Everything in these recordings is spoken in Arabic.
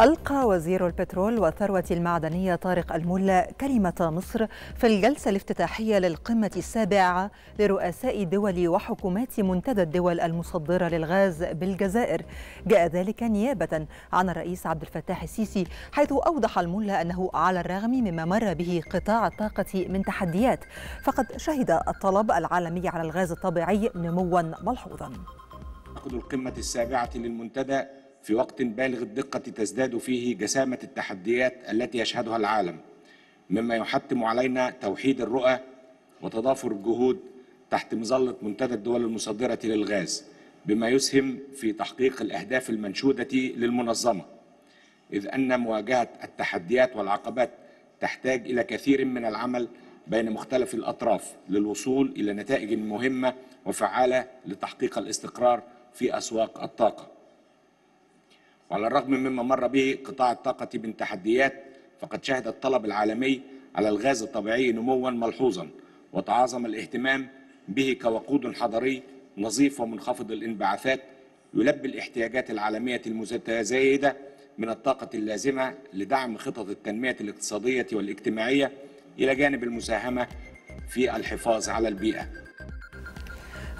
ألقى وزير البترول والثروة المعدنية طارق الملا كلمة مصر في الجلسة الافتتاحية للقمة السابعة لرؤساء دول وحكومات منتدى الدول المصدرة للغاز بالجزائر جاء ذلك نيابة عن الرئيس عبد الفتاح السيسي حيث أوضح الملا أنه على الرغم مما مر به قطاع الطاقة من تحديات فقد شهد الطلب العالمي على الغاز الطبيعي نموا ملحوظا القمة السابعة للمنتدى في وقت بالغ الدقة تزداد فيه جسامة التحديات التي يشهدها العالم مما يحتم علينا توحيد الرؤى وتضافر الجهود تحت مظلة منتدى الدول المصدرة للغاز بما يسهم في تحقيق الأهداف المنشودة للمنظمة إذ أن مواجهة التحديات والعقبات تحتاج إلى كثير من العمل بين مختلف الأطراف للوصول إلى نتائج مهمة وفعالة لتحقيق الاستقرار في أسواق الطاقة وعلى الرغم مما مر به قطاع الطاقة من تحديات فقد شهد الطلب العالمي على الغاز الطبيعي نموا ملحوظا وتعاظم الاهتمام به كوقود حضري نظيف ومنخفض الانبعاثات يلبي الاحتياجات العالمية المتزايدة من الطاقة اللازمة لدعم خطط التنمية الاقتصادية والاجتماعية إلى جانب المساهمة في الحفاظ على البيئة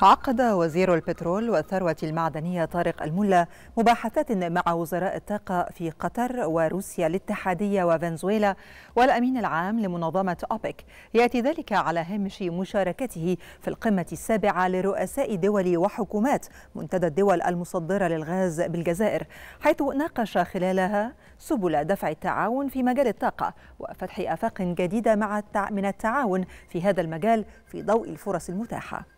عقد وزير البترول والثروة المعدنية طارق الملا مباحثات مع وزراء الطاقة في قطر وروسيا الاتحادية وفنزويلا والأمين العام لمنظمة أوبك يأتي ذلك على هامش مشاركته في القمة السابعة لرؤساء دول وحكومات منتدى الدول المصدرة للغاز بالجزائر حيث ناقش خلالها سبل دفع التعاون في مجال الطاقة وفتح آفاق جديدة مع من التعاون في هذا المجال في ضوء الفرص المتاحة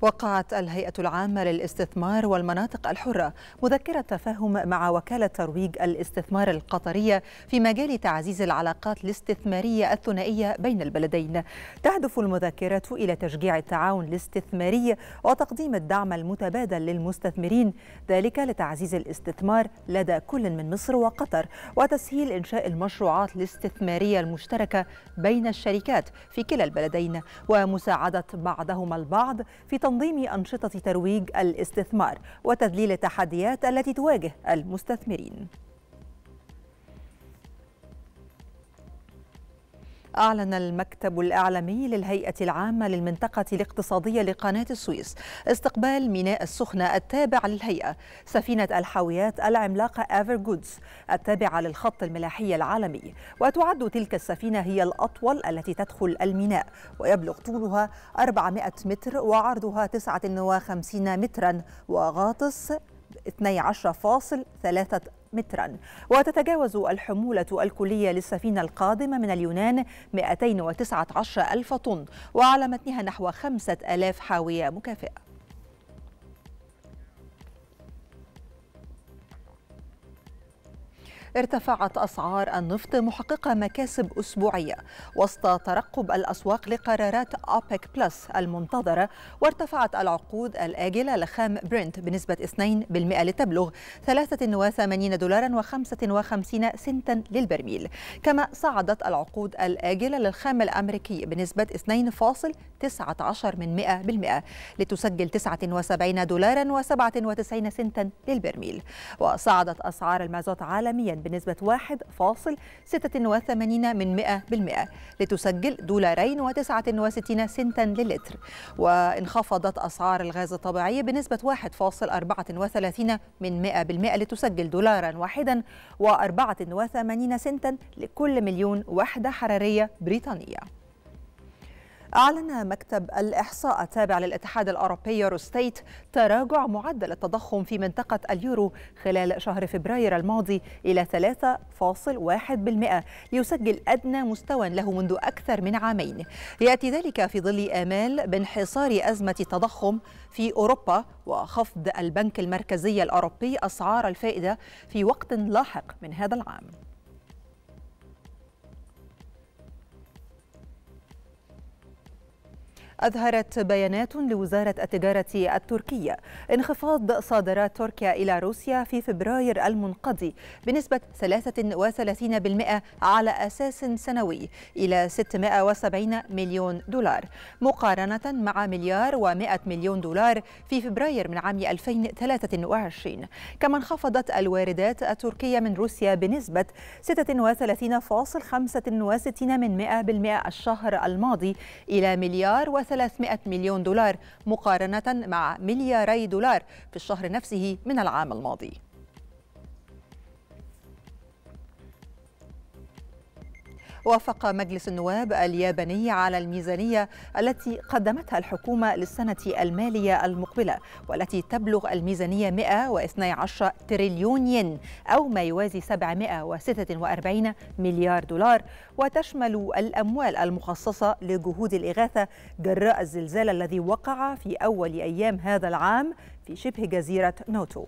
وقعت الهيئة العامة للاستثمار والمناطق الحرة مذكرة تفاهم مع وكالة ترويج الاستثمار القطرية في مجال تعزيز العلاقات الاستثمارية الثنائية بين البلدين تهدف المذكرة إلى تشجيع التعاون الاستثماري وتقديم الدعم المتبادل للمستثمرين ذلك لتعزيز الاستثمار لدى كل من مصر وقطر وتسهيل إنشاء المشروعات الاستثمارية المشتركة بين الشركات في كلا البلدين ومساعدة بعضهما البعض في تنظيم أنشطة ترويج الاستثمار وتذليل التحديات التي تواجه المستثمرين أعلن المكتب الإعلامي للهيئة العامة للمنطقة الاقتصادية لقناة السويس استقبال ميناء السخنة التابع للهيئة سفينة الحاويات العملاقة أفر جودز التابعة للخط الملاحي العالمي وتعد تلك السفينة هي الأطول التي تدخل الميناء ويبلغ طولها 400 متر وعرضها 59 مترا وغاطس 12.3 مترا وتتجاوز الحمولة الكلية للسفينة القادمة من اليونان 219 ألف طن وعلى متنها نحو 5000 حاوية مكافئة ارتفعت أسعار النفط محققة مكاسب أسبوعية وسط ترقب الأسواق لقرارات أوبك بلس المنتظرة وارتفعت العقود الآجلة لخام برنت بنسبة 2% لتبلغ 83 دولارا و55 سنتا للبرميل كما صعدت العقود الآجلة للخام الأمريكي بنسبة 2.19% لتسجل 79 دولارا و97 سنتا للبرميل وصعدت أسعار المازوت عالميا بنسبة 1.86 من 100% لتسجل دولارين و69 سنتا للتر وانخفضت أسعار الغاز الطبيعي بنسبة 1.34 من 100% لتسجل دولارا واحدا و84 سنتا لكل مليون وحدة حرارية بريطانية أعلن مكتب الإحصاء التابع للاتحاد الأوروبي روستيت تراجع معدل التضخم في منطقة اليورو خلال شهر فبراير الماضي إلى 3.1% ليسجل أدنى مستوى له منذ أكثر من عامين يأتي ذلك في ظل آمال بانحصار أزمة التضخم في أوروبا وخفض البنك المركزي الأوروبي أسعار الفائدة في وقت لاحق من هذا العام أظهرت بيانات لوزارة التجارة التركية انخفاض صادرات تركيا إلى روسيا في فبراير المنقضي بنسبة 33% على أساس سنوي إلى 670 مليون دولار مقارنة مع مليار و100 مليون دولار في فبراير من عام 2023 كما انخفضت الواردات التركية من روسيا بنسبة 36.65% الشهر الماضي إلى مليار و 300 مليون دولار مقارنة مع ملياري دولار في الشهر نفسه من العام الماضي وافق مجلس النواب الياباني على الميزانية التي قدمتها الحكومة للسنة المالية المقبلة والتي تبلغ الميزانية 112 تريليون ين أو ما يوازي 746 مليار دولار وتشمل الأموال المخصصة لجهود الإغاثة جراء الزلزال الذي وقع في أول أيام هذا العام في شبه جزيرة نوتو